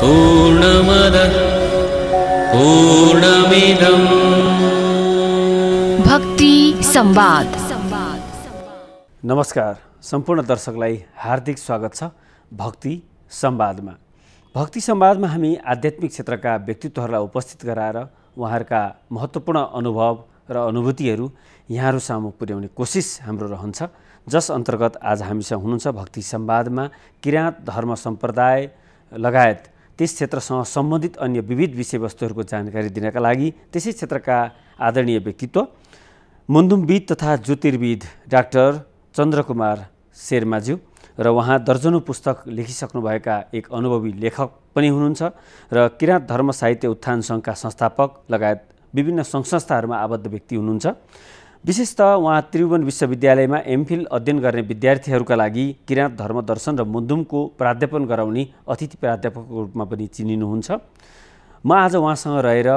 पूर्णमिदम् भक्ति संवाद नमस्कार सम्पूर्ण दर्शकलाई हार्दिक स्वागत छ भक्ति संवादमा भक्ति संवादमा हामी आध्यात्मिक क्षेत्रका व्यक्तित्वहरूलाई उपस्थित गराएर उहाँहरूका महत्त्वपूर्ण अनुभव र अनुभूतिहरू यहाँहरू सामु पुर्याउने कोसिस हाम्रो रहन्छ जस अन्तर्गत आज हामीसँग हुनुहुन्छ भक्ति संवादमा किराँत धर्म सम्प्रदाय लगायत त्यस क्षेत्रसँग सम्बन्धित अन्य विविध विषयवस्तुहरूको जानकारी दिनका लागि त्यसै क्षेत्रका आदरणीय व्यक्तित्व मन्दुमविद तथा ज्योतिर्विद डाक्टर चन्द्रकुमार शेर्माज्यू र उहाँ दर्जनौँ पुस्तक लेखिसक्नुभएका एक अनुभवी लेखक पनि हुनुहुन्छ र किराँत धर्म साहित्य उत्थान सङ्घका संस्थापक लगायत विभिन्न सङ्घ संस्थाहरूमा आबद्ध व्यक्ति हुनुहुन्छ विशेषत उहाँ त्रिभुवन विश्वविद्यालयमा एमफिल अध्ययन गर्ने विद्यार्थीहरूका लागि किराँत धर्म दर्शन र मुन्दुमको प्राध्यापन गराउने अतिथि प्राध्यापकको रूपमा पनि चिनिनुहुन्छ म आज उहाँसँग रहेर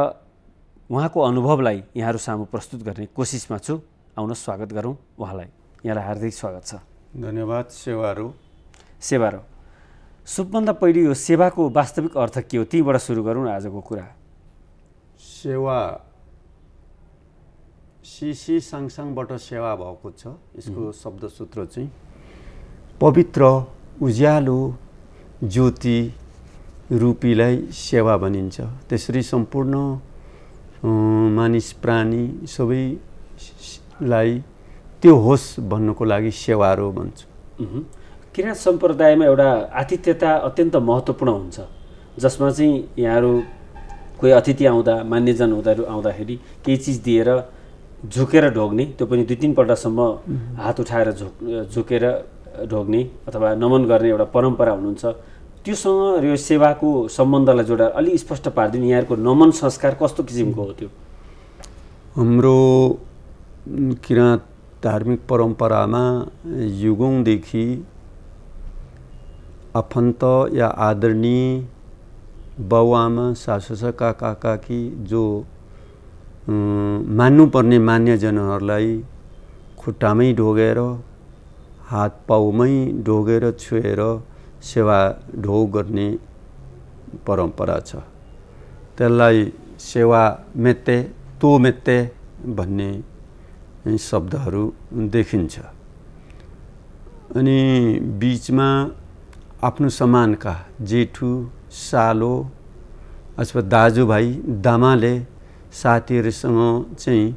उहाँको अनुभवलाई यहाँहरू सामु प्रस्तुत गर्ने कोसिसमा छु आउन स्वागत गरौँ उहाँलाई यहाँलाई हार्दिक स्वागत छ धन्यवाद सेवाहरू सेवाहरू सबभन्दा पहिले यो सेवाको वास्तविक अर्थ के हो त्यहीँबाट सुरु गरौँ आजको कुरा सेवा सिसी साङसाङबाट सेवा भएको छ यसको शब्द सूत्र चाहिँ पवित्र उज्यालो ज्योति रूपीलाई सेवा भनिन्छ त्यसरी सम्पूर्ण मानिस प्राणी सबैलाई त्यो होस् भन्नुको लागि सेवारो भन्छु किराँत सम्प्रदायमा एउटा आतिथ्यता अत्यन्त महत्त्वपूर्ण हुन्छ जसमा चाहिँ यहाँहरू कोही अतिथि आउँदा मान्यजन हुँदाहरू आउँदाखेरि केही चिज दिएर झुकेर ढोग्ने त्यो पनि दुई तिनपल्टसम्म हात उठाएर झुक झुकेर ढोग्ने अथवा नमन गर्ने एउटा परम्परा हुनुहुन्छ त्योसँग यो सेवाको सम्बन्धलाई जोडेर अलि स्पष्ट पारिदिनु यहाँहरूको नमन संस्कार कस्तो किसिमको हो त्यो हाम्रो किराँत धार्मिक परम्परामा युगौँदेखि आफन्त या आदरणीय बाउ आमा सासु काका काकी जो मान्नुपर्ने मान्यजनहरूलाई खुट्टामै ढोगेर हात पाउमै ढोगेर छुएर सेवा ढो गर्ने परम्परा छ त्यसलाई सेवा मेत्ते तो मेत्ते भन्ने शब्दहरू देखिन्छ अनि बिचमा आफ्नो सामानका जेठु सालो अथवा दाजुभाइ दामाले साथीहरूसँग चाहिँ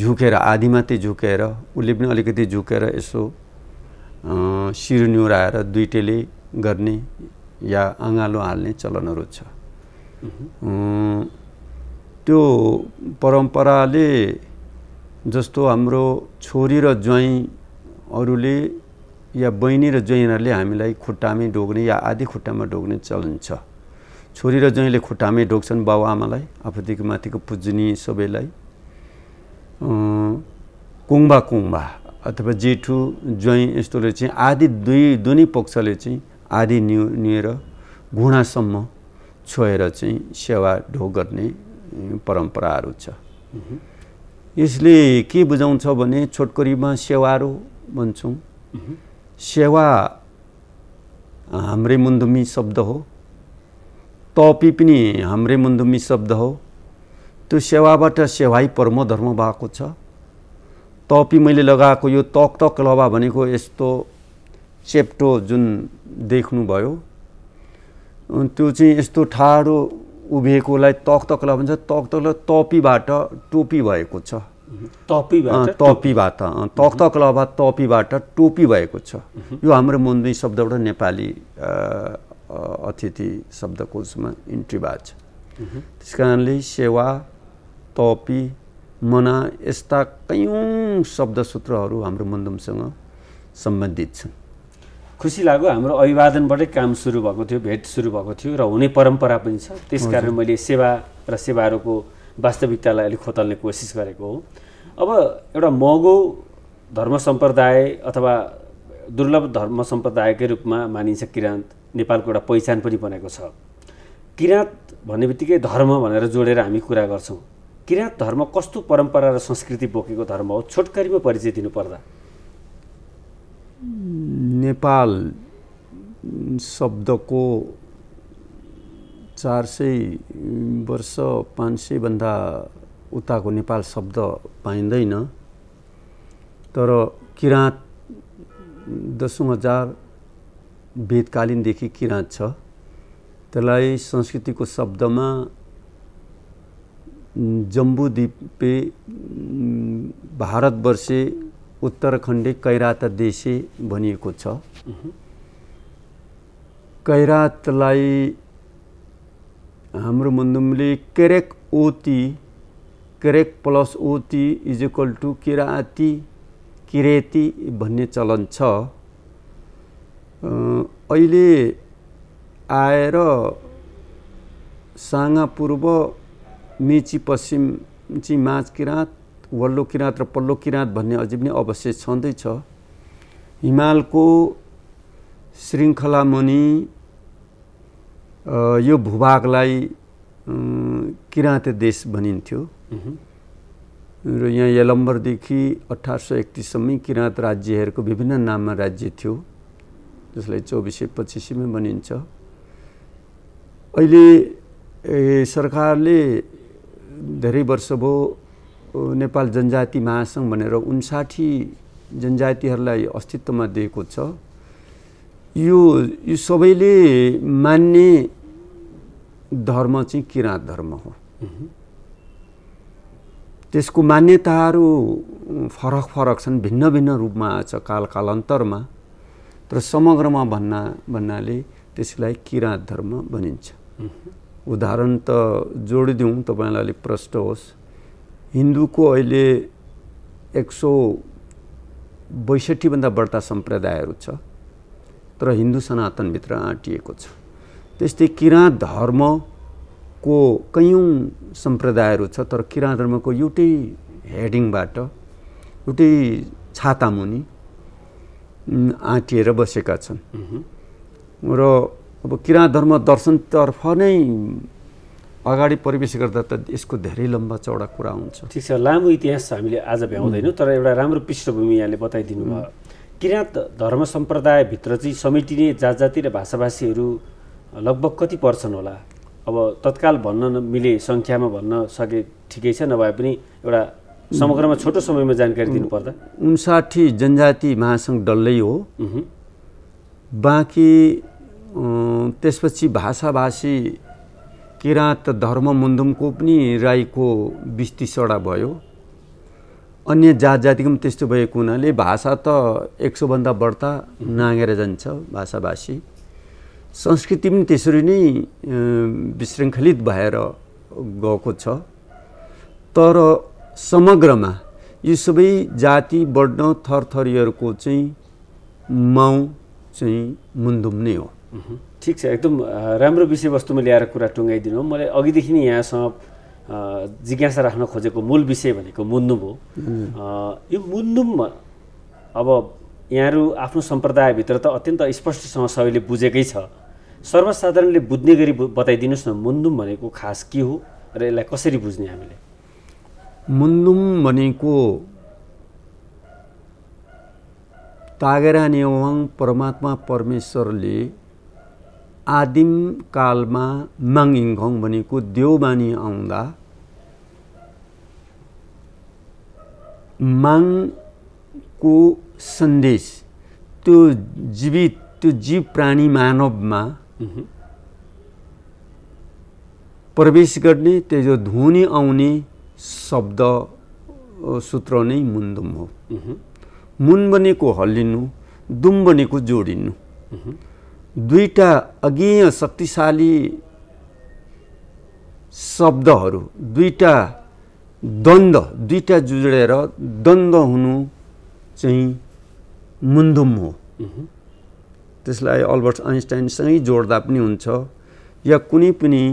झुकेर आधी मात्रै झुकेर उसले पनि अलिकति झुकेर यसो सिर निहुराएर दुइटैले गर्ने या अँगालो हाल्ने चलनहरू छ त्यो परम्पराले जस्तो हाम्रो छोरी र ज्वाइँहरूले या बहिनी र ज्वाइँहरूले हामीलाई खुट्टामै डोग्ने या आधी खुट्टामा डोग्ने चलन छ छोरी र जहिले खुट्टामै ढोक्छन् बाउ आमालाई आफूदेखि माथिको पुज्ने सबैलाई कुङ्बा कुङ्बा अथवा जेठु ज्वाइँ यस्तोले चाहिँ आदि दुई दुनै पक्षले चाहिँ आदि निएर घुँडासम्म छोएर चाहिँ सेवा ढोक गर्ने परम्पराहरू छ यसले के बुझाउँछ भने छोटकरीमा सेवाहरू भन्छौँ सेवा हाम्रै मुन्दुमी शब्द हो तपी पनि हाम्रै मुन्दुमी शब्द हो त्यो सेवाबाट सेवाई परम धर्म भएको छ तपी मैले लगाएको यो तक तक लभा भनेको यस्तो चेप्टो जुन देख्नुभयो त्यो चाहिँ यस्तो ठाडो उभिएकोलाई तक तक लभा भन्छ तक तक तपीबाट टोपी भएको छ तपी तपीबाट तक तक लभा तपीबाट टोपी भएको छ यो हाम्रो मुन्दुमी शब्दबाट नेपाली अतिथि शब्दकोशमा इन्ट्री भएको छ त्यस कारणले सेवा तपी मना यस्ता कैयौँ शब्दसूत्रहरू हाम्रो मन्दमसँग सम्बन्धित छन् खुसी लाग्यो हाम्रो अभिवादनबाटै काम सुरु भएको थियो भेट सुरु भएको थियो र हुने परम्परा पनि छ त्यसकारण मैले सेवा र सेवाहरूको वास्तविकतालाई अलिक खोतल्ने कोसिस गरेको हो अब एउटा महँगो धर्म सम्प्रदाय अथवा दुर्लभ धर्म सम्प्रदायकै रूपमा मानिन्छ किराँत नेपालको एउटा पहिचान पनि बनेको छ किराँत भन्ने बित्तिकै धर्म भनेर जोडेर हामी कुरा गर्छौँ किराँत धर्म कस्तो परम्परा र संस्कृति बोकेको धर्म हो छोटकरीमा परिचय दिनुपर्दा नेपाल शब्दको चार सय वर्ष पाँच सयभन्दा उताको नेपाल शब्द पाइँदैन तर किराँत दसौँ हजार वेदकालीनदेखि किराँत छ त्यसलाई संस्कृतिको शब्दमा जम्बुद्वीपे भारतवर्षे उत्तराखण्डे कैरात देशे भनिएको छ कैरातलाई हाम्रो मन्दुमले केरेक ओती केरेक प्लस ओती इज इक्वल टु किराती किरेती भन्ने चलन छ अहिले आएर साँगा पूर्व मेची पश्चिम चाहिँ माझ किराँत वल्लो किराँत र पल्लो किराँत भन्ने अझै पनि अवशेष छँदैछ हिमालको श्रृङ्खलामुनि यो भूभागलाई किराँते देश भनिन्थ्यो र यहाँ यलम्बरदेखि अठार सय एकतिससम्म किराँत राज्यहरूको विभिन्न नाममा राज्य थियो जसलाई चौबिसै पच्चिसीमै भनिन्छ अहिले सरकारले धेरै वर्ष भयो नेपाल जनजाति महासङ्घ भनेर उन्साठी जनजातिहरूलाई अस्तित्वमा दिएको छ यो यो सबैले मान्ने धर्म चाहिँ किराँत धर्म हो त्यसको मान्यताहरू फरक फरक छन् भिन्न भिन्न रूपमा आएछ काल कालान्तरमा तर समग्रमा भन्न भन्नाले त्यसलाई किराँत धर्म भनिन्छ उदाहरण त जोडिदिउँ तपाईँलाई अलिक प्रष्ट होस् हिन्दूको अहिले एक सौ बैसठीभन्दा बढ्ता सम्प्रदायहरू छ तर हिन्दू सनातनभित्र आँटिएको छ त्यस्तै किराँत धर्मको कैयौँ सम्प्रदायहरू छ तर किराँत धर्मको एउटै हेडिङबाट एउटै छातामुनि आँटिएर बसेका छन् र अब किराँत धर्म दर्शनतर्फ नै अगाडि प्रवेश गर्दा त यसको धेरै लम्बा चौडा कुरा हुन्छ ठिक छ लामो इतिहास हामीले आज भ्याउँदैनौँ तर एउटा राम्रो पृष्ठभूमि यहाँले बताइदिनु भयो किराँत धर्म सम्प्रदायभित्र चाहिँ समेटिने जात जाति र भाषाभाषीहरू लगभग कति पर्छन् होला अब तत्काल भन्न मिले सङ्ख्यामा भन्न सके ठिकै छ नभए पनि एउटा समग्रमा छोटो समयमा जानकारी दिनुपर्दा उन्साठी जनजाति महासङ्घ डल्लै हो बाँकी त्यसपछि भाषाभाषी किराँत धर्म मुन्दुमको पनि राईको बिस तिसवटा भयो अन्य जात जातिको पनि त्यस्तो भएको हुनाले भाषा त एक सौभन्दा बढ्ता नाँगेर जान्छ भाषाभाषी संस्कृति पनि त्यसरी नै विशृङ्खलित भएर गएको छ तर समग्रमा यी सबै जाति वर्ण थरथरीहरूको चाहिँ माउ चाहिँ मुन्दुम नै हो ठिक छ एकदम राम्रो विषयवस्तुमा ल्याएर कुरा टुङ्गाइदिनु हो मैले अघिदेखि नै यहाँसँग जिज्ञासा राख्न खोजेको मूल विषय भनेको मुन्दुम हो यो मुन्दुममा अब यहाँहरू आफ्नो सम्प्रदायभित्र त अत्यन्त स्पष्टसँग सबैले बुझेकै छ सर्वसाधारणले बुझ्ने गरी बताइदिनुहोस् न मुन्दुम भनेको खास के हो र यसलाई कसरी बुझ्ने हामीले मुन्दुम भनेको तागेरा नेवाङ परमात्मा परमेश्वरले आदिम कालमा माङिङखङ भनेको देवबानी आउँदा माङको सन्देश त्यो जीवित त्यो जीव प्राणी मानवमा प्रवेश गर्ने त्यो जो ध्वनि आउने शब्द सूत्र नै मुन्दुम हो मुन बनेको हल्लिनु दुम बनेको जोडिनु दुईवटा अज्ञेय शक्तिशाली शब्दहरू दुईवटा द्वन्द दुईवटा जुडेर द्वन्द हुनु चाहिँ मुन्दुम हो त्यसलाई अल्बर्ट आइन्स्टाइनसँगै जोड्दा पनि हुन्छ या कुनै पनि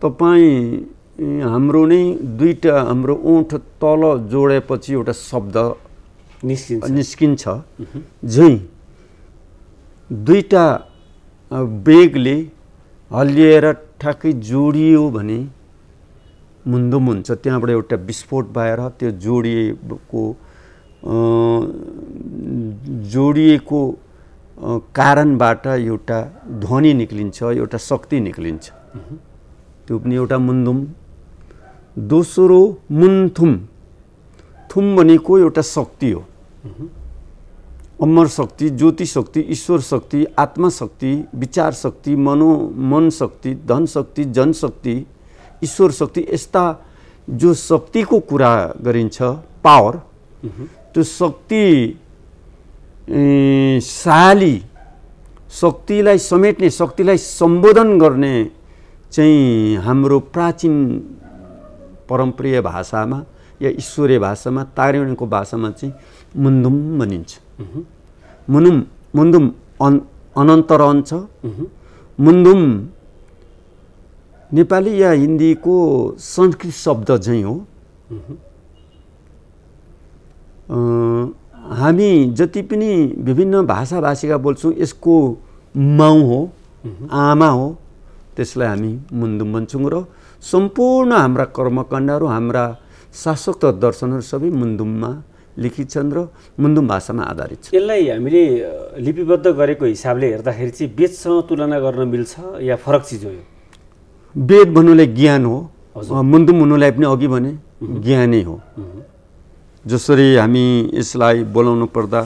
तपाईँ हाम्रो नै दुईवटा हाम्रो ओठ तल जोडेपछि एउटा शब्द निस्किन्छ निस्किन्छ दुईवटा बेगले हल्लिएर ठ्याक्कै जोडियो भने मुन्दुम हुन्छ त्यहाँबाट एउटा विस्फोट भएर त्यो जोडिएको जोडिएको कारणबाट एउटा ध्वनि निक्लिन्छ एउटा शक्ति निक्लिन्छ त्यो पनि एउटा मुन्दुम दोस्रो मुनथुम थुम भनेको एउटा शक्ति हो अमर शक्ति ज्योति शक्ति ईश्वर शक्ति आत्मा शक्ति विचार शक्ति मनो मन शक्ति धन शक्ति जनशक्ति ईश्वर शक्ति यस्ता जो शक्तिको कुरा गरिन्छ पावर त्यो शक्ति शाली शक्तिलाई समेट्ने शक्तिलाई सम्बोधन गर्ने चाहिँ हाम्रो प्राचीन परमप्रिय भाषामा या ईश्वरीय भाषामा तारिणीको भाषामा चाहिँ मुन्दुम भनिन्छ मुनुम मुन्दुम अन अनन्त रहन्छ मुन्दुम नेपाली या हिन्दीको संस्कृत शब्द झैँ हो हामी जति पनि विभिन्न भाषाभाषीका बोल्छौँ यसको माउ हो आमा हो त्यसलाई हामी मुन्दुम भन्छौँ र सम्पूर्ण हाम्रा कर्मकाण्डहरू हाम्रा शासक दर्शनहरू सबै मुन्दुममा लिखित छन् र मुन्दुम भाषामा आधारित छ यसलाई हामीले लिपिबद्ध गरेको हिसाबले हेर्दाखेरि चाहिँ वेदसँग तुलना गर्न मिल्छ या फरक चिज हो यो वेद भन्नुलाई ज्ञान हो मुन्दुम हुनुलाई पनि अघि भने ज्ञानै हो जसरी हामी यसलाई बोलाउनु पर्दा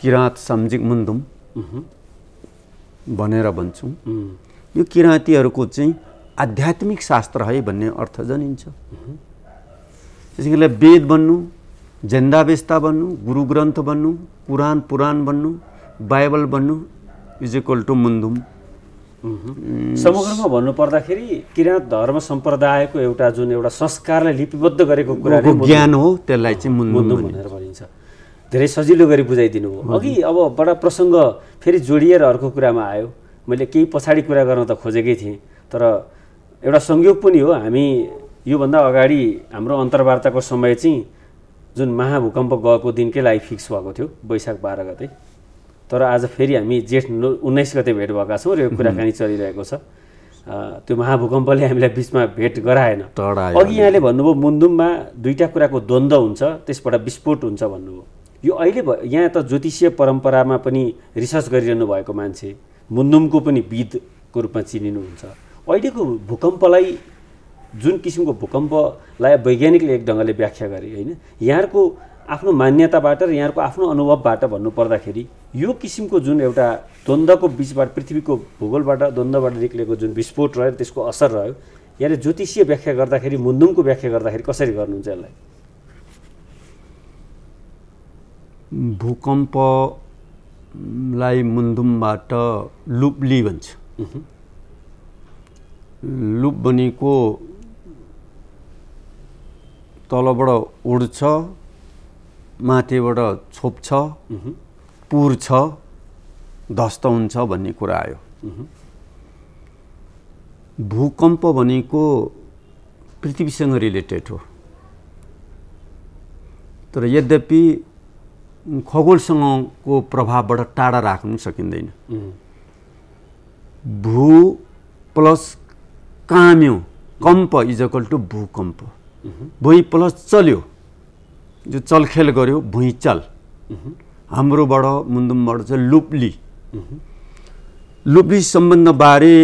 किराँत साम्जिक मुन्दुम भनेर भन्छौँ यो किराँतीहरूको चाहिँ आध्यात्मिक शास्त्र है भन्ने अर्थ जनिन्छ त्यस वेद बन्नु झेन्डा बन्नु गुरु ग्रन्थ बन्नु पुराण पुराण बन्नु बाइबल बन्नु इज इक्वल टु मुन्दुम समग्रमा भन्नुपर्दाखेरि किराँत धर्म सम्प्रदायको एउटा जुन एउटा संस्कारलाई लिपिबद्ध गरेको कुरा ज्ञान हो त्यसलाई चाहिँ मुन्दुम भनेर भनिन्छ धेरै सजिलो गरी बुझाइदिनु हो अघि अब बडा प्रसङ्ग फेरि जोडिएर अर्को कुरामा आयो मैले केही पछाडि कुरा गर्न त खोजेकै थिएँ तर एउटा संयोग पनि हो हामी योभन्दा अगाडि हाम्रो अन्तर्वार्ताको समय चाहिँ जुन महाभूकम्प गएको दिनकै लागि फिक्स भएको थियो वैशाख बाह्र गते तर आज फेरि हामी जेठ उन्नाइस गते भेट भएका छौँ र यो कुराकानी चलिरहेको छ त्यो महाभूकम्पले हामीलाई बिचमा भेट गराएन अघि यहाँले भन्नुभयो मुन्दुममा दुईवटा कुराको द्वन्द्व हुन्छ त्यसबाट विस्फोट हुन्छ भन्नुभयो यो अहिले यहाँ त ज्योतिषीय परम्परामा पनि रिसर्च गरिरहनु भएको मान्छे मुन्दुमको पनि विधको रूपमा चिनिनुहुन्छ अहिलेको भूकम्पलाई जुन किसिमको भूकम्पलाई वैज्ञानिकले एक ढङ्गले व्याख्या गरे होइन यहाँको आफ्नो मान्यताबाट र यहाँको आफ्नो अनुभवबाट भन्नुपर्दाखेरि यो किसिमको जुन एउटा द्वन्द्वको बिचबाट पृथ्वीको भूगोलबाट द्वन्द्वबाट निक्लेको जुन विस्फोट रह्यो त्यसको असर रह्यो यहाँले ज्योतिषीय व्याख्या गर्दाखेरि मुन्दुमको व्याख्या गर्दाखेरि कसरी गर्नुहुन्छ यसलाई भूकम्पलाई मुन्दुमबाट लुप्ली भन्छ लुबनीको तलबाट उड्छ माथिबाट छोप्छ पुर्छ धस्त हुन्छ भन्ने कुरा आयो भूकम्प भनेको पृथ्वीसँग रिलेटेड हो तर यद्यपि खगोलसँगको प्रभावबाट टाढा राख्नु सकिँदैन भू प्लस काम्यो कम्प इज इक्वल टु भूकम्प भुइँ प्लस चल्यो जो चलखेल गर्यो भुइँचाल हाम्रोबाट मुन्दुमबाट चाहिँ लुप्ली लुप्ली सम्बन्धबारे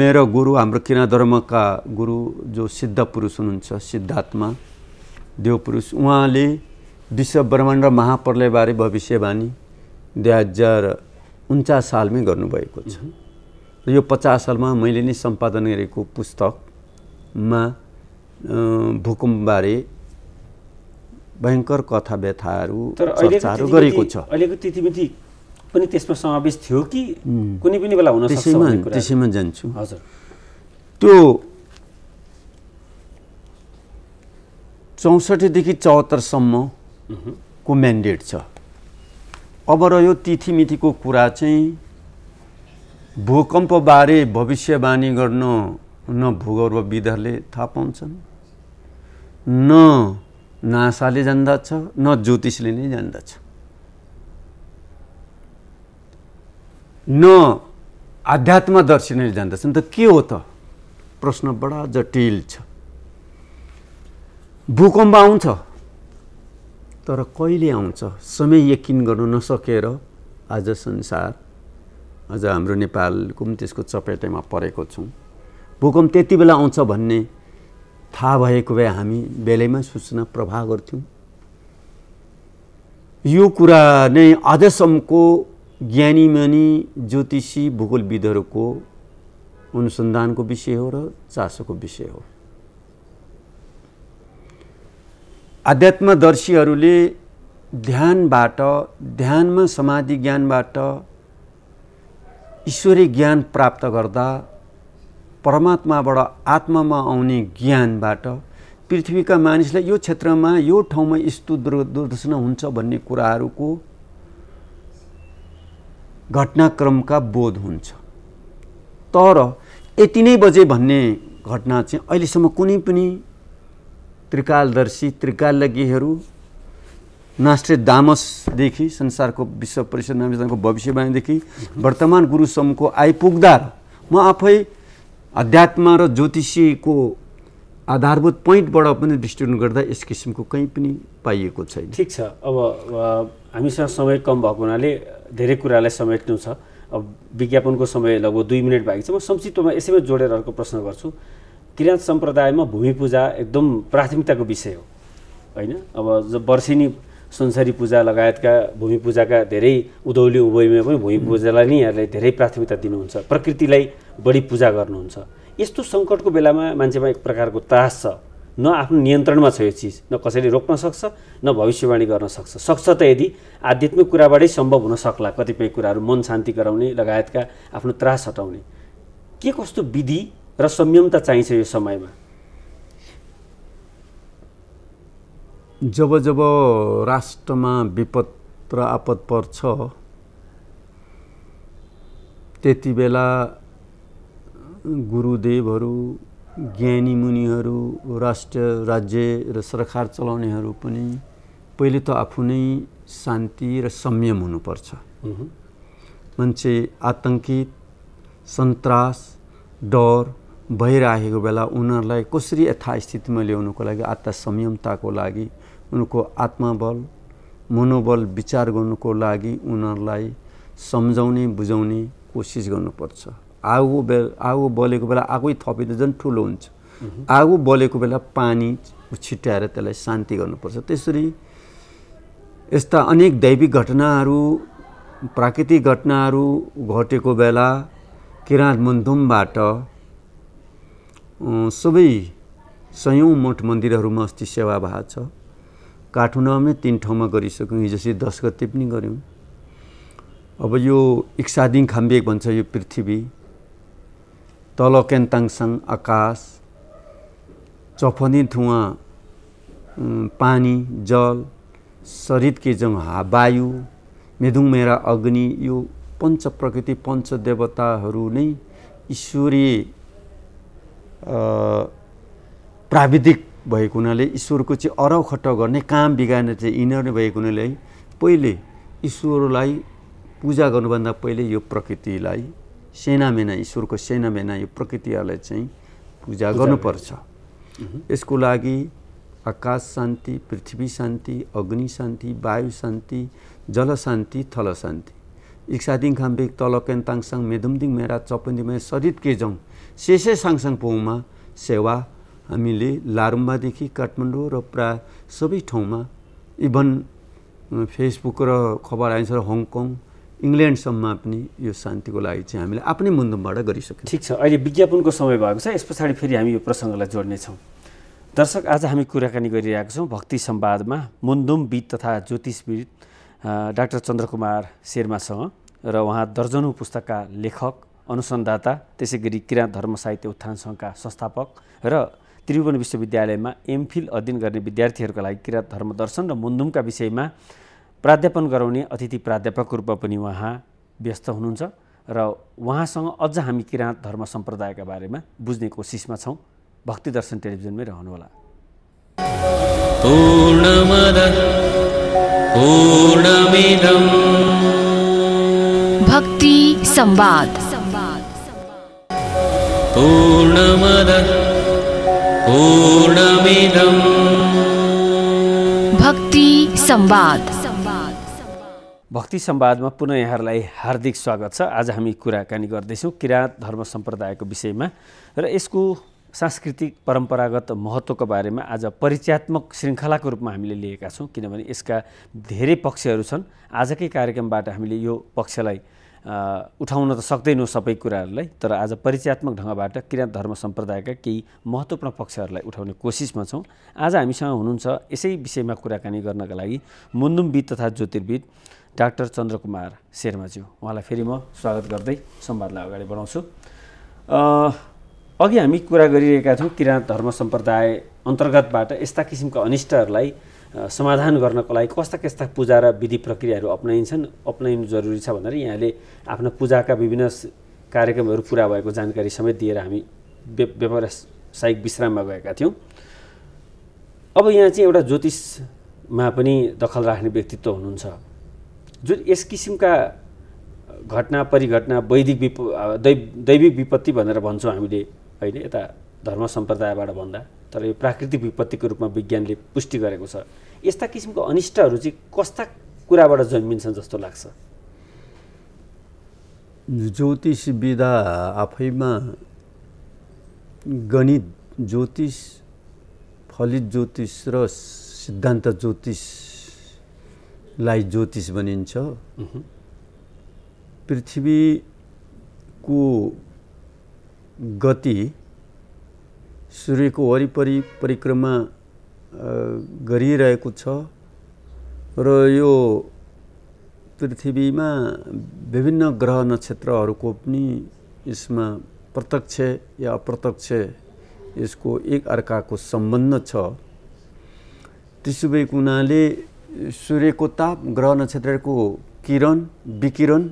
मेरो गुरु हाम्रो किराधर्मका गुरु जो सिद्ध पुरुष हुनुहुन्छ सिद्धात्मा देवपुरुष उहाँले विश्व ब्रह्माण्ड महाप्रलयबारे भविष्यवाणी दुई हजार उन्चास सालमै गर्नुभएको छ यो पचास सालमा मैले नै सम्पादन गरेको पुस्तकमा भूकम्पबारे भयङ्कर कथा व्यथाहरू चर्चाहरू गरेको छ अहिलेको तिथिमिति पनि त्यसमा समावेश थियो कि कुनै पनि बेला हुन त्यसैमा त्यसैमा जान्छु हजुर त्यो चौसठीदेखि चौहत्तरसम्मको म्यान्डेट छ अब र रह्यो तिथिमितिको कुरा चाहिँ भूकम्पबारे भविष्यवाणी गर्न न भूगर्भविदहरूले थाहा पाउँछन् न नासाले जान्दछ न ज्योतिषले नै जान्दछ न दर्शनले जान्दछन् त के हो त प्रश्न बडा जटिल छ भूकम्प आउँछ तर कहिले आउँछ समय यकिन गर्न नसकेर आज संसार आज हाम्रो नेपालको पनि त्यसको चपेटैमा परेको छौँ भूकम्प त्यति बेला आउँछ भन्ने थाहा भएको भए हामी बेलैमा सूचना प्रवाह गर्थ्यौँ यो कुरा नै आजसम्मको ज्ञानीमानी ज्योतिषी भूगोलविदहरूको अनुसन्धानको विषय हो र चासोको विषय हो आध्यात्मदर्शीहरूले ध्यानबाट ध्यानमा समाधि ज्ञानबाट ईश्वरी ज्ञान प्राप्त गर्दा परमात्माबाट आत्मामा आउने ज्ञानबाट पृथ्वीका मानिसलाई यो क्षेत्रमा यो ठाउँमा यस्तो दुर् दुर्दर्शन हुन्छ भन्ने कुराहरूको घटनाक्रमका बोध हुन्छ तर यति नै बजे भन्ने घटना चाहिँ अहिलेसम्म कुनै पनि त्रिकालदर्शी त्रिकालज्ञहरू नास्ट्रे दामसदेखि संसारको विश्व परिषद नामको भविष्यवाणीदेखि वर्तमान गुरुसम्मको आइपुग्दा म आफै अध्यात्म र ज्योतिषीको आधारभूत पोइन्टबाट पनि दृष्टिकोण गर्दा यस किसिमको कहीँ पनि पाइएको छैन ठिक छ अब हामीसँग समय कम भएको हुनाले धेरै कुरालाई समेट्नु छ अब विज्ञापनको समय लगभग दुई मिनट बाँकी छ म संक्षिप्तमा यसैमा जोडेर अर्को प्रश्न गर्छु किराँत सम्प्रदायमा भूमि पूजा एकदम प्राथमिकताको विषय हो होइन अब वर्षेनी संसारी पूजा लगायतका भूमि पूजाका धेरै उधौली उभयमा पनि भूमि पूजालाई नै यहाँले धेरै प्राथमिकता दिनुहुन्छ प्रकृतिलाई बढी पूजा गर्नुहुन्छ यस्तो सङ्कटको बेलामा मान्छेमा एक प्रकारको त्रास छ न आफ्नो नियन्त्रणमा छ यो चिज न कसैले रोक्न सक्छ न भविष्यवाणी गर्न सक्छ सक्छ त यदि आध्यात्मिक कुराबाटै सम्भव हुन सक्ला कतिपय कुराहरू मन शान्ति गराउने लगायतका आफ्नो त्रास हटाउने के कस्तो विधि र संयमता चाहिन्छ यो समयमा जब जब राष्ट्रमा विपद र आपद पर्छ त्यति बेला गुरुदेवहरू ज्ञानी मुनिहरू राष्ट्र राज्य र सरकार चलाउनेहरू पनि पहिले त आफू नै शान्ति र संयम हुनुपर्छ मान्छे आतङ्कित सन्तास डर भइराखेको बेला उनीहरूलाई कसरी यथास्थितिमा ल्याउनुको लागि आत्ता संयमताको लागि उनको आत्मबल मनोबल विचार गर्नुको लागि उनीहरूलाई सम्झाउने बुझाउने कोसिस गर्नुपर्छ आगो बे आगो बलेको बेला आगै थपिँदा झन् ठुलो हुन्छ आगो बलेको बेला पानी छिट्याएर त्यसलाई शान्ति गर्नुपर्छ त्यसरी यस्ता अनेक दैविक घटनाहरू प्राकृतिक घटनाहरू घटेको बेला किराँत मन्दुमबाट सबै सयौँ मठ मन्दिरहरूमा अस्ति सेवा भएको छ काठमाडौँमै तिन ठाउँमा गरिसक्यौँ चाहिँ दस गते पनि गऱ्यौँ अब यो इक्सादिङ खाम्बेक भन्छ यो पृथ्वी तल केन्ताङसाङ आकाश चफनी थुवा पानी जल के जङ हा वायु मेदुङ मेरा अग्नि यो पञ्च प्रकृति पञ्च देवताहरू नै ईश्वरीय प्राविधिक भएको हुनाले ईश्वरको चाहिँ अराउ खट्ट गर्ने काम बिगार्ने चाहिँ यिनीहरू भएको हुनाले पहिले ईश्वरलाई पूजा गर्नुभन्दा पहिले यो प्रकृतिलाई सेना मेना ईश्वरको सेना मेना यो प्रकृतिहरूलाई चाहिँ पूजा गर्नुपर्छ यसको लागि आकाश शान्ति पृथ्वी शान्ति अग्नि शान्ति वायु शान्ति जल शान्ति थल शान्ति इक्सादिङ खाम्बेक तलकेन ताङसाङ मेदुमदिङ मेरा चपन्दिमे शरीर के जाउँ सेसे साङसाङ पोङमा सेवा हामीले लारुम्बादेखि काठमाडौँ र प्राय सबै ठाउँमा इभन फेसबुक र खबर आइन्छ र हङकङ इङ्ल्यान्डसम्म पनि यो शान्तिको लागि चाहिँ हामीले आफ्नै मुन्दुमबाट गरिसक्यौँ ठिक छ अहिले विज्ञापनको समय भएको छ यस पछाडि फेरि हामी यो प्रसङ्गलाई जोड्नेछौँ दर्शक आज हामी कुराकानी गरिरहेका छौँ भक्ति सम्वादमा मुन्दुमविद तथा ज्योतिषविद डाक्टर चन्द्रकुमार शेर्मासँग र उहाँ दर्जनौँ पुस्तकका लेखक अनुसन्धाता त्यसै गरी किराँत धर्म साहित्य उत्थान सङ्घका संस्थापक र त्रिभुवन विश्वविद्यालयमा एमफिल अध्ययन गर्ने विद्यार्थीहरूका लागि किराँत धर्मदर्शन र मुन्धुमका विषयमा प्राध्यापन गराउने अतिथि प्राध्यापकको रूपमा पनि उहाँ व्यस्त हुनुहुन्छ र उहाँसँग अझ हामी किराँत धर्म सम्प्रदायका बारेमा बुझ्ने कोसिसमा छौँ भक्ति दर्शन टेलिभिजनमै रहनुहोला भक्ति संवाद पूर्णमद भक्ति संवाद भक्ति संवादमा पुनः यहाँहरूलाई हार्दिक स्वागत छ आज हामी कुराकानी गर्दैछौँ किराँत धर्म सम्प्रदायको विषयमा र यसको सांस्कृतिक परम्परागत महत्त्वको बारेमा आज परिचयात्मक श्रृङ्खलाको रूपमा हामीले लिएका छौँ किनभने यसका धेरै पक्षहरू छन् आजकै कार्यक्रमबाट हामीले यो पक्षलाई उठाउन त सक्दैनौँ सबै कुराहरूलाई तर आज परिचयात्मक ढङ्गबाट किराँत धर्म सम्प्रदायका केही महत्त्वपूर्ण पक्षहरूलाई उठाउने कोसिसमा छौँ आज हामीसँग हुनुहुन्छ यसै विषयमा कुराकानी गर्नका लागि मुन्दुमविद तथा ज्योतिर्विद डाक्टर चन्द्रकुमार शेर्माज्यू उहाँलाई फेरि म स्वागत गर्दै संवादलाई अगाडि बढाउँछु अघि हामी कुरा गरिरहेका थियौँ किराँत धर्म सम्प्रदाय अन्तर्गतबाट यस्ता किसिमका अनिष्टहरूलाई समाधान गर्नको लागि कस्ता कस्ता पूजा र विधि प्रक्रियाहरू अप्नाइन्छन् अप्नाइनु जरुरी छ भनेर यहाँले आफ्ना पूजाका विभिन्न कार्यक्रमहरू पुरा भएको जानकारी समेत दिएर हामी व्यावसायिक विश्राममा गएका थियौँ अब यहाँ चाहिँ एउटा ज्योतिषमा पनि दखल राख्ने व्यक्तित्व हुनुहुन्छ जुन यस किसिमका घटना परिघटना वैदिक विप दैविक विपत्ति भनेर भन्छौँ हामीले अहिले यता धर्म सम्प्रदायबाट भन्दा तर यो प्राकृतिक विपत्तिको रूपमा विज्ञानले पुष्टि गरेको छ यस्ता किसिमको अनिष्टहरू चाहिँ कस्ता कुराबाट जन्मिन्छन् जस्तो लाग्छ ज्योतिष विधा आफैमा गणित ज्योतिष फलित ज्योतिष र सिद्धान्त ज्योतिषलाई ज्योतिष भनिन्छ पृथ्वीको गति सूर्यको वरिपरि परिक्रमा गरिरहेको छ र यो पृथ्वीमा विभिन्न ग्रह नक्षत्रहरूको पनि यसमा प्रत्यक्ष या अप्रत्यक्ष यसको एक अर्काको सम्बन्ध छ त्यसो भएको हुनाले सूर्यको ताप ग्रह नक्षत्रको किरण विकिरण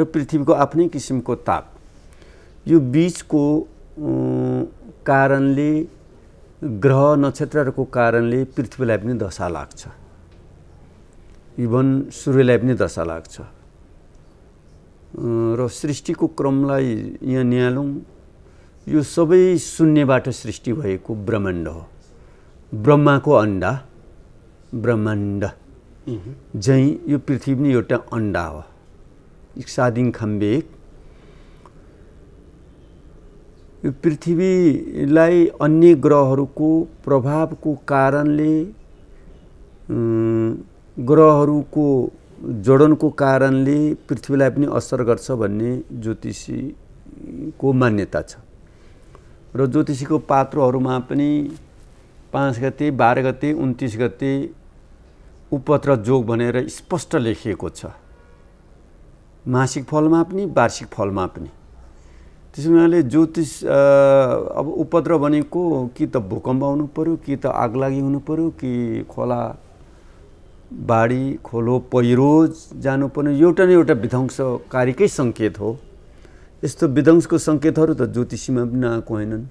र पृथ्वीको आफ्नै किसिमको ताप यो बिचको कारणले ग्रह नक्षत्रहरूको कारणले पृथ्वीलाई पनि दशा लाग्छ इभन सूर्यलाई पनि दशा लाग्छ र सृष्टिको क्रमलाई यहाँ निहालौँ यो सबै शून्यबाट सृष्टि भएको ब्रह्माण्ड हो ब्रह्माको अन्डा ब्रह्माण्ड झैँ यो पृथ्वी पनि एउटा अन्डा हो एक सादिङ पृथ्वीलाई अन्य ग्रहहरूको प्रभावको कारणले ग्रहहरूको जोडनको कारणले पृथ्वीलाई पनि असर गर्छ भन्ने ज्योतिषीको मान्यता छ र ज्योतिषीको पात्रोहरूमा पनि पाँच गते बाह्र गते उन्तिस गते उपत्र जोग भनेर स्पष्ट लेखिएको छ मासिक फलमा पनि वार्षिक फलमा पनि त्यसो हुनाले ज्योतिष अब उपद्रव भनेको कि त भूकम्प आउनु पऱ्यो कि त आग आगलागी हुनु पऱ्यो कि खोला बाढी खोलो पहिरो जानुपर्ने एउटा न एउटा विध्वंसकारीकै सङ्केत हो यस्तो विध्वंसको सङ्केतहरू त ज्योतिषीमा पनि आएको होइनन्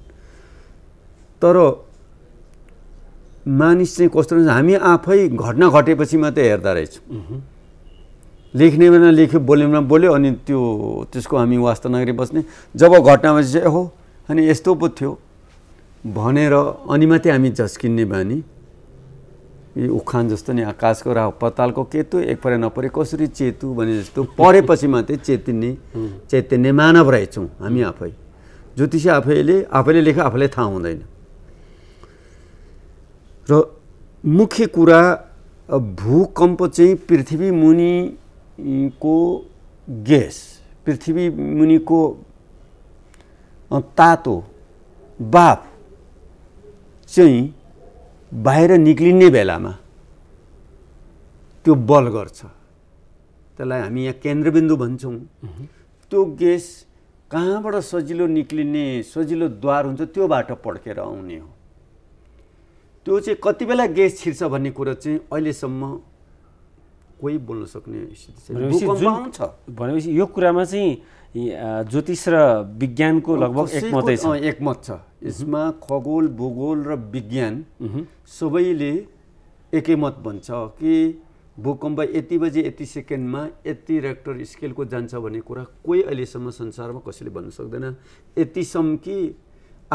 तर मानिस चाहिँ कस्तो हामी आफै घटना घटेपछि मात्रै हेर्दा रहेछौँ लेख्ने बेला लेख्यो बोल्ने बेला बोल्यो अनि त्यो त्यसको हामी वास्ता नगरी बस्ने जब घटनामा चाहिँ हो अनि यस्तो पो थियो भनेर अनि मात्रै हामी झस्किन्ने बानी यो उखान जस्तो नि आकाशको राह पतालको केतु एक परे नपरे कसरी चेतु भने जस्तो परेपछि मात्रै चेतिन्ने चेतिन्ने मानव रहेछौँ हामी आफै ज्योतिषी आफैले आफैले लेख आफैलाई थाहा हुँदैन र मुख्य कुरा भूकम्प चाहिँ पृथ्वी मुनि को ग्यास पृथ्वी मुनिको तातो बाफ चाहिँ बाहिर निक्लिने बेलामा त्यो बल गर्छ त्यसलाई हामी यहाँ केन्द्रबिन्दु भन्छौँ त्यो ग्यास कहाँबाट सजिलो निक्लिने सजिलो द्वार हुन्छ त्योबाट पड्केर आउने हो त्यो चाहिँ कति बेला ग्यास छिर्छ भन्ने कुरो चाहिँ अहिलेसम्म कोही बोल्न सक्ने स्थिति भनेपछि यो कुरामा चाहिँ ज्योतिष र विज्ञानको लगभग एकमतै छ एकमत छ यसमा खगोल भूगोल र विज्ञान सबैले एकैमत मत भन्छ कि भूकम्प यति बजे यति सेकेन्डमा यति रेक्टर स्केलको जान्छ भन्ने कुरा कोही अहिलेसम्म संसारमा कसैले भन्न सक्दैन यतिसम्म कि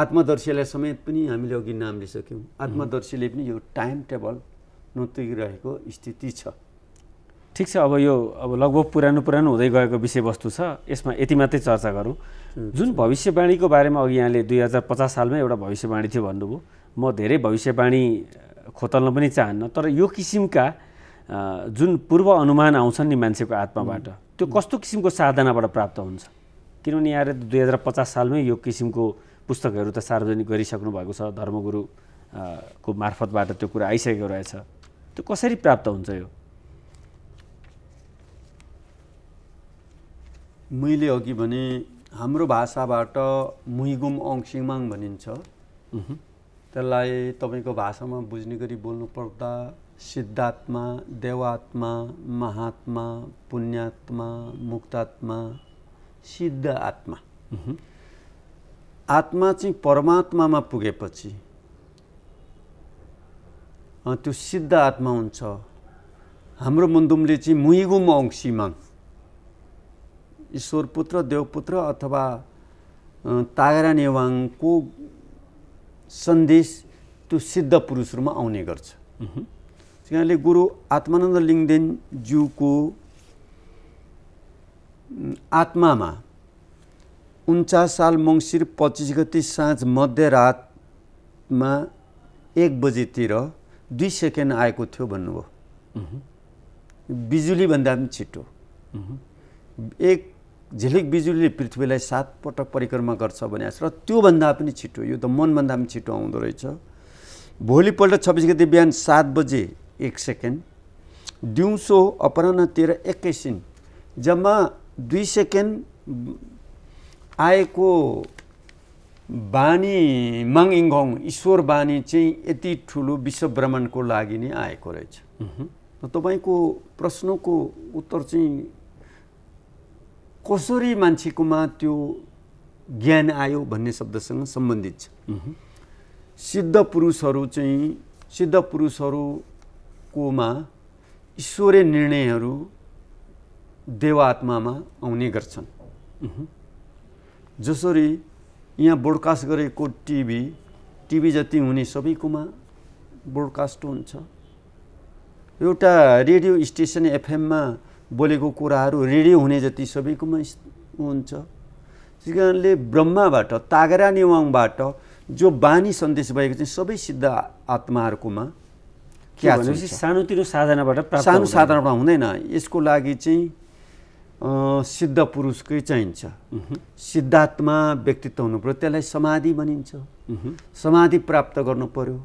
आत्मदर्शीलाई समेत पनि हामीले अघि नाम लिइसक्यौँ आत्मदर्शीले पनि यो टाइम टेबल नतिरहेको स्थिति छ ठिक छ अब यो अब लगभग पुरानो पुरानो हुँदै गएको विषयवस्तु छ यसमा यति मात्रै चर्चा गरौँ जुन भविष्यवाणीको बारेमा अघि यहाँले दुई हजार पचास सालमै एउटा भविष्यवाणी थियो भन्नुभयो म धेरै भविष्यवाणी खोतल्न पनि चाहन्न तर यो किसिमका जुन पूर्व अनुमान आउँछन् नि मान्छेको आत्माबाट त्यो कस्तो किसिमको साधनाबाट प्राप्त हुन्छ किनभने यहाँ दुई हजार पचास सालमै यो किसिमको पुस्तकहरू त सार्वजनिक गरिसक्नु भएको छ धर्मगुरुको मार्फतबाट त्यो कुरा आइसकेको रहेछ त्यो कसरी प्राप्त हुन्छ यो मैले अघि भने हाम्रो भाषाबाट मुइगुम अङ्सिमाङ भनिन्छ त्यसलाई तपाईँको भाषामा बुझ्ने गरी बोल्नु पर्दा सिद्धात्मा देवात्मा महात्मा पुण्यात्मा मुक्तात्मा सिद्ध आत्मा आत्मा चाहिँ परमात्मामा पुगेपछि त्यो सिद्ध आत्मा हुन्छ हाम्रो मुन्दुमले चाहिँ मुइगुम अङ्सिमाङ ईश्वरपुत्र देवपुत्र अथवा तागरा नेवाङको सन्देश त्यो सिद्ध पुरुषहरूमा आउने गर्छ त्यस कारणले गुरु आत्मानन्द लिङ्गदेनज्यूको आत्मामा उन्चास साल मङ्सिर पच्चिस गति साँझ मध्यरातमा एक बजेतिर दुई सेकेन्ड आएको थियो भन्नुभयो बिजुलीभन्दा पनि छिटो एक झिलिक बिजुलीले पृथ्वीलाई सात पटक परिक्रमा गर्छ भने र त्योभन्दा पनि छिटो यो त मनभन्दा पनि छिटो आउँदो रहेछ भोलिपल्ट छब्बिस गति बिहान सात बजे एक सेकेन्ड दिउँसो अपराह्नतिर एक्काइसिन जम्मा दुई सेकेन्ड आएको बानी माङइङ्गङ ईश्वर बानी चाहिँ यति ठुलो विश्व भ्रमणको लागि नै आएको रहेछ तपाईँको प्रश्नको उत्तर चाहिँ कसरी मान्छेकोमा त्यो ज्ञान आयो भन्ने शब्दसँग सम्बन्धित छ सिद्ध पुरुषहरू चाहिँ सिद्ध पुरुषहरूकोमा ईश्वरीय निर्णयहरू देवात्मामा आउने गर्छन् जसरी यहाँ ब्रोडकास्ट गरेको टिभी टिभी जति हुने सबैकोमा ब्रोडकास्ट हुन्छ एउटा रेडियो स्टेसन एफएममा बोलेको कुराहरू रेडी हुने जति सबैकोमा हुन्छ त्यस कारणले ब्रह्माबाट तागरा नेवाङबाट जो बानी सन्देश भएको चाहिँ सबै सिद्ध आत्माहरूकोमा के भनेपछि सानोतिनो साधनाबाट सानो साधनाबाट हुँदैन यसको लागि चाहिँ सिद्ध पुरुषकै चाहिन्छ सिद्धात्मा व्यक्तित्व हुनु पऱ्यो त्यसलाई समाधि भनिन्छ समाधि प्राप्त गर्नु पऱ्यो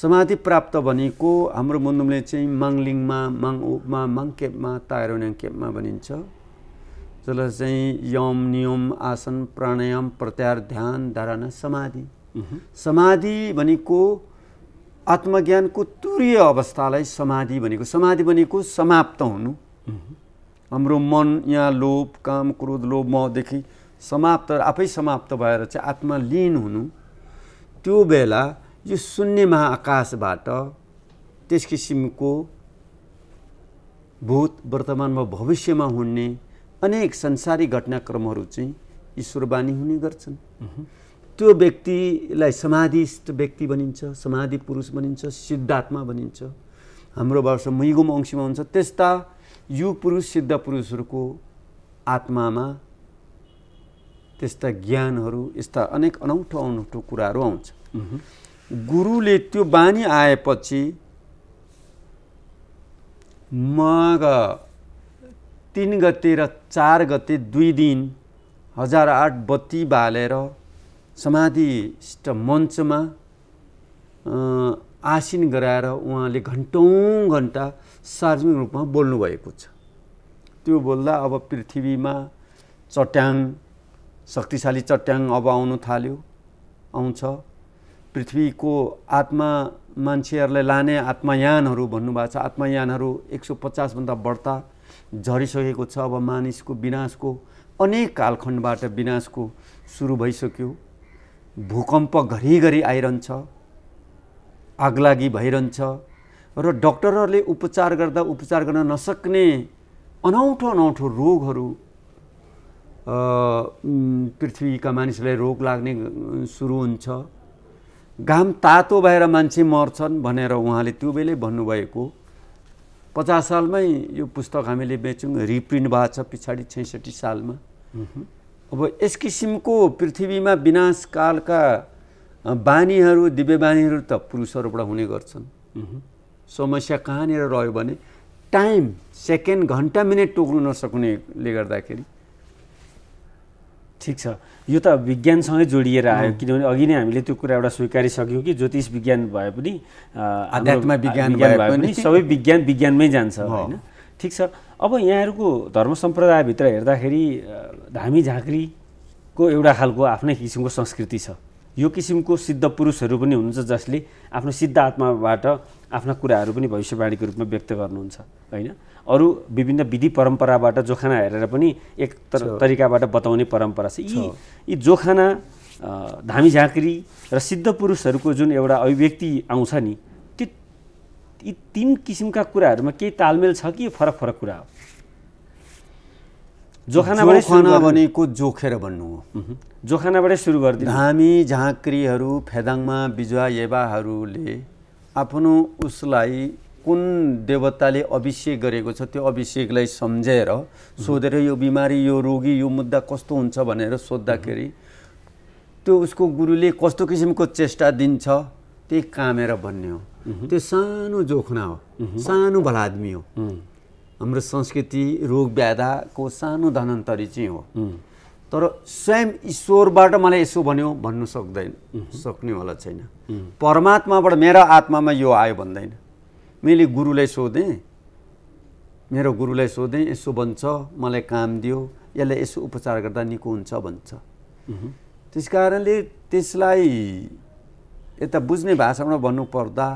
समाधि प्राप्त भनेको हाम्रो मुन्दुमले चाहिँ माङलिङमा माङ उपमा माङकेपमा तायरोन्याङकेपमा भनिन्छ जसलाई चाहिँ यम नियम आसन प्राणायाम प्रत्यार ध्यान धारणा समाधि समाधि भनेको आत्मज्ञानको तुरीय अवस्थालाई समाधि भनेको समाधि भनेको समाप्त हुनु हाम्रो मन यहाँ लोभ काम क्रोध लोभ मदेखि समाप्त आफै समाप्त भएर चाहिँ आत्मा लिन हुनु त्यो बेला यो शून्य महाआकाशबाट त्यस किसिमको भूत वर्तमानमा भविष्यमा हुने अनेक संसारी घटनाक्रमहरू चाहिँ ईश्वरवाणी हुने गर्छन् त्यो व्यक्तिलाई समाधिष्ट व्यक्ति भनिन्छ समाधि पुरुष भनिन्छ सिद्धात्मा भनिन्छ हाम्रो वर्ष मुगुम अंशीमा हुन्छ त्यस्ता यु पुरुष सिद्ध पुरुषहरूको आत्मामा त्यस्ता ज्ञानहरू यस्ता अनेक अनौठो अनौठो कुराहरू आउँछ गुरुले त्यो बानी आएपछि मग तिन गते र चार गते दुई दिन हजार आठ बत्ती बालेर समाधिष्ट मञ्चमा आसिन गराएर उहाँले घन्टौँ घन्टा सार्वजनिक रूपमा बोल्नुभएको छ त्यो बोल्दा अब पृथ्वीमा चट्याङ शक्तिशाली चट्याङ अब आउनु थाल्यो आउँछ पृथ्वीको आत्मा मान्छेहरूलाई लाने आत्मायानहरू भन्नुभएको छ आत्मायानहरू एक सौ पचासभन्दा बढ्ता झरिसकेको छ अब मानिसको विनाशको अनेक कालखण्डबाट विनाशको सुरु भइसक्यो भूकम्प घरिघरि आइरहन्छ आगलागी भइरहन्छ र डक्टरहरूले उपचार गर्दा उपचार गर्न नसक्ने अनौठो अनौठो रोगहरू पृथ्वीका मानिसलाई रोग लाग्ने सुरु हुन्छ घाम तातो भएर मान्छे मर्छन् भनेर उहाँले त्यो बेलै भन्नुभएको पचास सालमै यो पुस्तक हामीले बेच्यौँ रिप्रिन्ट भएको छ पछाडि छैसठी सालमा अब यस किसिमको पृथ्वीमा विनाशकालका बानीहरू दिव्य बानीहरू त पुरुषहरूबाट हुने गर्छन् समस्या कहाँनिर रह्यो भने टाइम सेकेन्ड घन्टा मिनट टोक्नु नसक्नेले गर्दाखेरि ठिक छ यो त विज्ञानसँगै जोडिएर आयो किनभने अघि नै हामीले त्यो कुरा एउटा स्वीकारिसक्यौँ कि ज्योतिष विज्ञान भए पनि आध्यात्म विज्ञान भए पनि सबै विज्ञान विज्ञानमै जान्छ होइन ठिक छ अब यहाँहरूको धर्म सम्प्रदायभित्र हेर्दाखेरि धामी झाँक्रीको एउटा खालको आफ्नै किसिमको संस्कृति छ यो किसिमको सिद्ध पुरुषहरू पनि हुनुहुन्छ जसले आफ्नो सिद्ध आत्माबाट आफ्ना कुराहरू पनि भविष्यवाणीको रूपमा व्यक्त गर्नुहुन्छ होइन अरू विभिन्न विधि परम्पराबाट जोखाना हेरेर पनि एक तर तरिकाबाट बताउने परम्परा छ यी यी जोखाना धामी झाँक्री र सिद्ध पुरुषहरूको जुन एउटा अभिव्यक्ति आउँछ नि त्यो यी तिन किसिमका कुराहरूमा केही तालमेल छ कि फरक फरक कुरा हो जोखाना भनेको जोखेर भन्नु हो जोखानाबाटै सुरु गरिदिनु धामी झाँक्रीहरू फेदाङमा बिजुवा येवाहरूले आफ्नो उसलाई कुन देवताले अभिषेक गरेको छ त्यो अभिषेकलाई सम्झेर सोधेर यो बिमारी यो रोगी यो मुद्दा कस्तो हुन्छ भनेर सोद्धाखेरि त्यो उसको गुरुले कस्तो किसिमको चेष्टा दिन्छ त्यही कामेर भन्ने हो त्यो सानो जोखना हो सानो भलादमी हो हाम्रो संस्कृति रोग व्याधाको सानो धनन्तरी चाहिँ हो तर स्वयं ईश्वरबाट मलाई यसो भन्यो भन्नु सक्दैन सक्ने होला छैन परमात्माबाट मेरो आत्मामा यो आयो भन्दैन मैले गुरुलाई सोधेँ मेरो गुरुलाई सोधेँ यसो भन्छ मलाई काम दियो यसलाई यसो उपचार गर्दा निको हुन्छ भन्छ त्यस कारणले त्यसलाई यता बुझ्ने भाषामा भन्नुपर्दा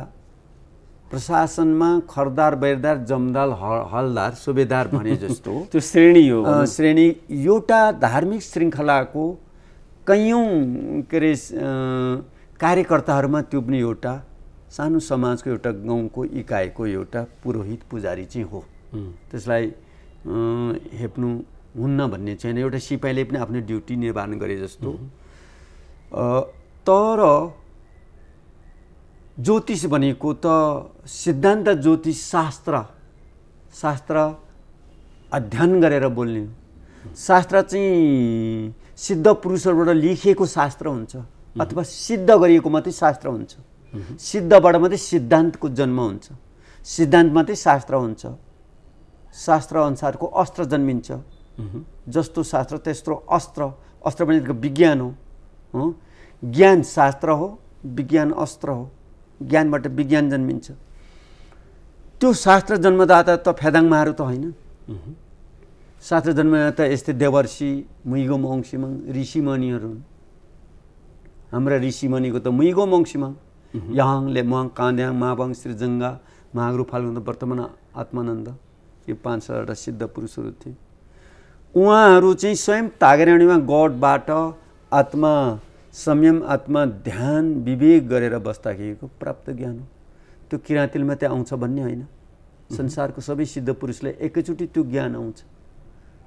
प्रशासनमा खरदार बैरदार जमदार हलदार सुबेदार भने जस्तो त्यो श्रेणी हो श्रेणी एउटा धार्मिक श्रृङ्खलाको कैयौँ के अरे कार्यकर्ताहरूमा त्यो पनि एउटा सानो समाजको एउटा गाउँको इकाइको एउटा पुरोहित पुजारी चाहिँ हो त्यसलाई हेप्नु हुन्न भन्ने छैन एउटा सिपाहीले पनि आफ्नो ड्युटी निर्वाहन गरे जस्तो तर ज्योतिष भनेको त सिद्धान्त ज्योतिष शास्त्र शास्त्र अध्ययन गरेर बोल्ने शास्त्र चाहिँ सिद्ध पुरुषहरूबाट लेखिएको शास्त्र हुन्छ अथवा सिद्ध गरिएको मात्रै शास्त्र हुन्छ सिद्धबाट मात्रै सिद्धान्तको जन्म हुन्छ सिद्धान्त मात्रै शास्त्र हुन्छ शास्त्र अनुसारको अस्त्र जन्मिन्छ जस्तो शास्त्र त्यस्तो अस्त्र अस्त्र भनेको विज्ञान हो ज्ञान शास्त्र हो विज्ञान अस्त्र हो ज्ञानबाट विज्ञान जन्मिन्छ त्यो शास्त्र जन्मदाता त फेदाङमाहरू त होइन शास्त्र जन्मदाता यस्तै देवर्षि मुइगो मङ्सिमाङ ऋषिमणिहरू हुन् हाम्रा ऋषिमणिको त मुइगो मङ्सिमाङ यहाङ मङ कान्द्याङ माबङ श्रीजङ्गा महाग्रु फाल्गुन वर्तमान आत्मानन्द यो पाँच छवटा सिद्ध पुरुषहरू थिए उहाँहरू चाहिँ स्वयं तागेराणीमा गडबाट आत्मा संयम आत्मा ध्यान विवेक गरेर बस्दाखेरिको प्राप्त ज्ञान हो त्यो किराँतिल मात्रै आउँछ भन्ने होइन संसारको सबै सिद्ध पुरुषलाई एकैचोटि त्यो ज्ञान आउँछ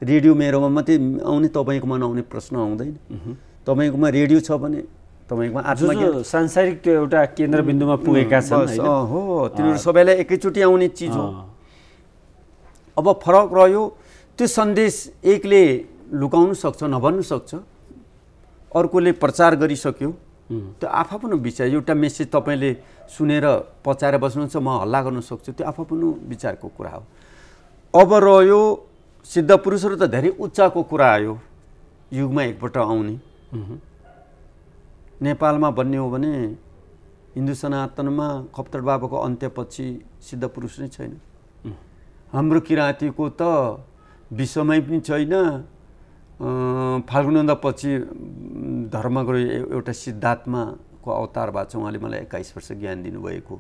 रेडियो मेरोमा मात्रै आउने तपाईँकोमा नआउने प्रश्न आउँदैन तपाईँकोमा रेडियो छ भने तपाईँकोमा आत्मा सांसारिक त्यो एउटा केन्द्रबिन्दुमा पुगेका छन् हो तिनीहरू सबैलाई एकैचोटि आउने चिज हो अब फरक रह्यो त्यो सन्देश एकले लुकाउनु सक्छ नभन्नु सक्छ अर्कोले प्रचार गरिसक्यो त्यो आफआफ्नो विचार एउटा मेसेज तपाईँले सुनेर पचाएर बस्नुहुन्छ म हल्ला गर्न सक्छु त्यो आफआफ्नो विचारको कुरा हो अब रह्यो सिद्ध पुरुषहरू त धेरै उच्चको कुरा आयो युगमा एकपल्ट आउने नेपालमा भन्ने हो भने हिन्दू सनातनमा खप्तर बाबाको अन्त्यपछि सिद्ध पुरुष नै छैन हाम्रो किराँतीको त विश्वमै पनि छैन फाल्गुनन्दपछि धर्मगुरु एउटा सिद्धात्माको अवतार भएको छ उहाँले मलाई एक्काइस वर्ष ज्ञान दिनुभएको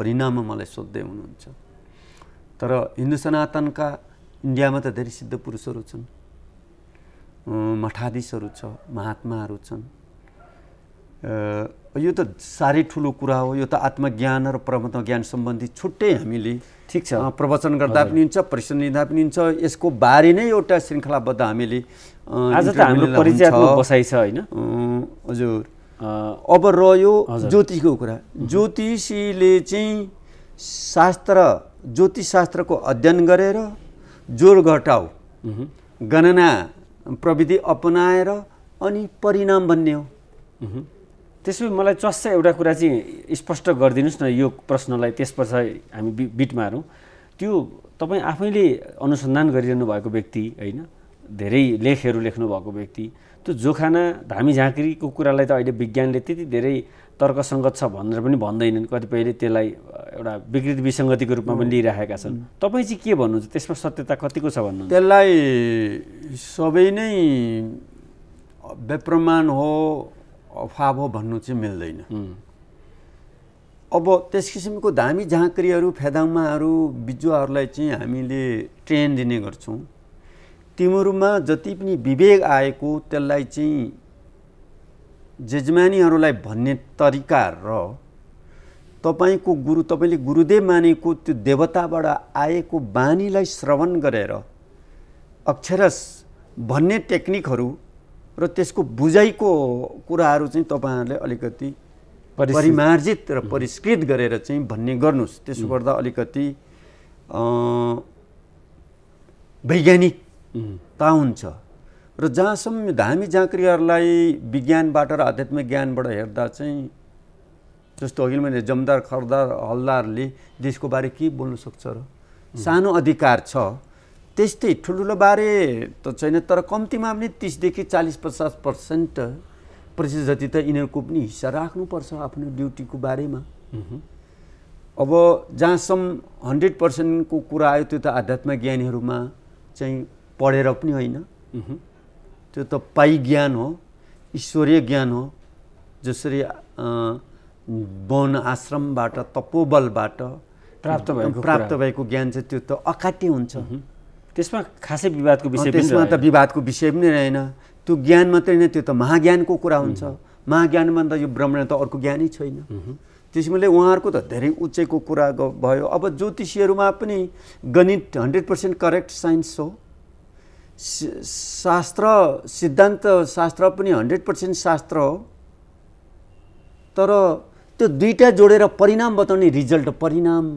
परिणाममा मलाई सोध्दै हुनुहुन्छ तर हिन्दू सनातनका इन्डियामा त धेरै सिद्ध पुरुषहरू छन् मठाधीशहरू छ महात्माहरू छन् यो त साह्रै ठुलो कुरा हो यो त आत्मज्ञान र ज्ञान सम्बन्धी छुट्टै हामीले ठिक छ प्रवचन गर्दा पनि हुन्छ परिश्रम लिँदा पनि हुन्छ यसको बारे नै एउटा श्रृङ्खलाबद्ध हामीले आज त हाम्रो बसाइ छ होइन हजुर अब रह्यो ज्योतिषको कुरा ज्योतिषीले चाहिँ शास्त्र ज्योतिष शास्त्रको अध्ययन गरेर जोड घटाउ गणना प्रविधि अपनाएर अनि परिणाम भन्ने हो त्यसो मलाई चस्चा एउटा कुरा चाहिँ स्पष्ट गरिदिनुहोस् न यो प्रश्नलाई त्यस पछाडि हामी बि बिट मारौँ त्यो तपाईँ आफैले अनुसन्धान गरिरहनु भएको व्यक्ति होइन धेरै लेखहरू लेख्नु भएको व्यक्ति त्यो जोखाना धामी झाँक्रीको कुरालाई त अहिले विज्ञानले त्यति धेरै तर्कसङ्गत छ भनेर पनि भन्दैनन् कतिपयले त्यसलाई एउटा विकृत विसङ्गतिको रूपमा पनि लिइराखेका छन् तपाईँ चाहिँ के भन्नुहुन्छ त्यसमा सत्यता कतिको छ भन्नु त्यसलाई सबै नै व्यप्रमाण हो अफाव हो भन्नु चाहिँ मिल्दैन अब त्यस किसिमको धामी झाँक्रीहरू फेदाङमाहरू बिजुवाहरूलाई चाहिँ हामीले ट्रेन दिने गर्छौँ तिमीहरूमा जति पनि विवेक आएको त्यसलाई चाहिँ जेजमानीहरूलाई भन्ने तरिका र तपाईँको गुरु तपाईँले गुरुदेव मानेको त्यो देवताबाट आएको बानीलाई श्रवण गरेर अक्षरस भन्ने टेक्निकहरू र त्यसको बुझाइको कुराहरू चाहिँ तपाईँहरूले अलिकति परिमार्जित र परिष्कृत गरेर चाहिँ भन्ने गर्नुहोस् त्यसो गर्दा अलिकति वैज्ञानिकता हुन्छ र जहाँसम्म धामी झाँक्रीहरूलाई विज्ञानबाट र आध्यात्मिक ज्ञानबाट हेर्दा चाहिँ जस्तो अघि मैले जमदार खरदार हलदारले देशको बारे के बोल्न सक्छ र सानो अधिकार छ त्यस्तै ठुल्ठुलो बारे त छैन तर कम्तीमा पनि तिसदेखि चालिस पचास पर्सेन्ट प्रतिशत जति त यिनीहरूको पनि हिस्सा राख्नुपर्छ आफ्नो ड्युटीको बारेमा अब जहाँसम्म हन्ड्रेड पर्सेन्टको कुरा आयो त्यो त आध्यात्मिक ज्ञानीहरूमा चाहिँ पढेर पनि होइन त्यो त पाइ ज्ञान हो ईश्वरीय ज्ञान हो जसरी वन आश्रमबाट तपोबलबाट प्राप्त भएको प्राप्त भएको ज्ञान चाहिँ त्यो त अकाट्य हुन्छ त्यसमा खासै विवादको विषय त्यसमा त विवादको विषय पनि रहेन त्यो ज्ञान मात्रै नै त्यो त महाज्ञानको कुरा हुन्छ महाज्ञानमा त यो ब्रह्मण त अर्को ज्ञानै छैन त्यसैले उहाँहरूको त धेरै उच्चको कुरा भयो अब ज्योतिषीहरूमा पनि गणित हन्ड्रेड पर्सेन्ट करेक्ट साइन्स हो शास्त्र सिद्धान्त शास्त्र पनि हन्ड्रेड पर्सेन्ट शास्त्र हो तर त्यो दुईवटा जोडेर परिणाम बताउने रिजल्ट परिणाम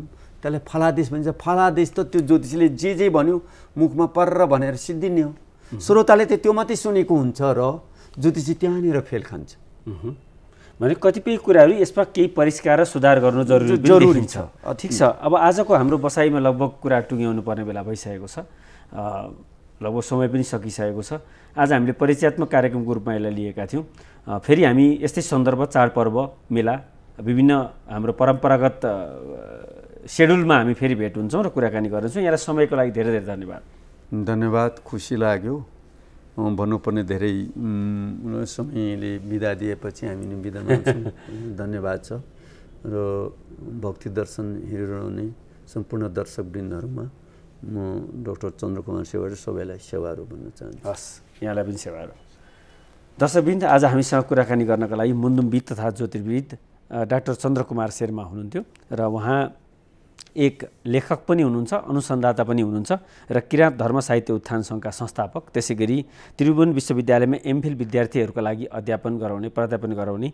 त्यसलाई फलादेश भनिन्छ फलादेश त त्यो ज्योतिषीले जे जे भन्यो मुखमा पर्र भनेर सिद्धिने हो श्रोताले त त्यो मात्रै सुनेको हुन्छ र ज्योतिषी त्यहाँनिर फेल खान्छ भने कतिपय कुराहरू यसमा केही परिष्कार र सुधार गर्नु जरुरी जरुरी छ ठिक छ अब आजको हाम्रो बसाइमा लगभग कुरा टुङ्ग्याउनु पर्ने बेला भइसकेको छ लगभग समय पनि सकिसकेको छ आज हामीले परिचयात्मक कार्यक्रमको रूपमा यसलाई लिएका थियौँ फेरि हामी यस्तै सन्दर्भ चाडपर्व मेला विभिन्न हाम्रो परम्परागत सेड्युलमा हामी फेरि भेट हुन्छौँ र कुराकानी गर्नेछौँ यहाँलाई समयको लागि धेरै धेरै धन्यवाद धन्यवाद खुसी लाग्यो भन्नुपर्ने धेरै समयले बिदा दिएपछि हामी बिदा धन्यवाद छ र भक्ति दर्शन हेरिरहने सम्पूर्ण दर्शक वृन्दहरूमा म डक्टर चन्द्रकुमार सेवार सबैलाई सेवाहरू भन्न चाहन्छु हस् यहाँलाई पनि सेवाहरू दर्शकवृन्द आज हामीसँग कुराकानी गर्नको लागि मुन्दुमविद तथा ज्योतिर्विद डाक्टर चन्द्रकुमार शेर्मा हुनुहुन्थ्यो र उहाँ एक लेखक पनि हुनुहुन्छ अनुसन्धाता पनि हुनुहुन्छ र किराँत धर्म साहित्य उत्थान सङ्घका संस्थापक त्यसै गरी त्रिभुवन विश्वविद्यालयमा एमफिल विद्यार्थीहरूको लागि अध्यापन गराउने प्राध्यापन गराउने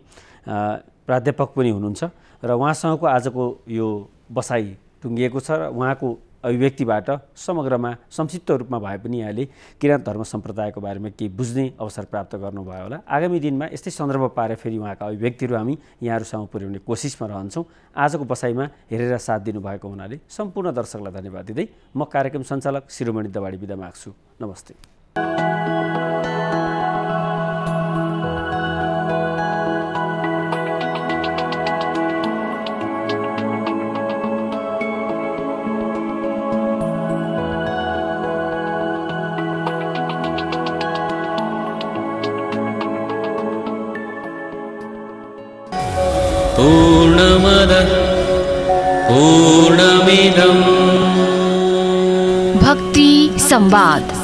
प्राध्यापक पनि हुनुहुन्छ र उहाँसँगको आजको यो बसाइ टुङ्गिएको छ र उहाँको अभिव्यक्तिबाट समग्रमा संक्षिप्त रूपमा भए पनि यहाँले किराँत धर्म सम्प्रदायको बारेमा केही बुझ्ने अवसर प्राप्त गर्नुभयो होला आगामी दिनमा यस्तै सन्दर्भ पारेर फेरि उहाँका अभिव्यक्तिहरू हामी यहाँहरूसँग पुर्याउने कोसिसमा रहन्छौँ आजको बसाइमा हेरेर साथ दिनुभएको हुनाले सम्पूर्ण दर्शकलाई धन्यवाद दिँदै म कार्यक्रम सञ्चालक शिरोमणि दवाडी विदा माग्छु नमस्ते संवाद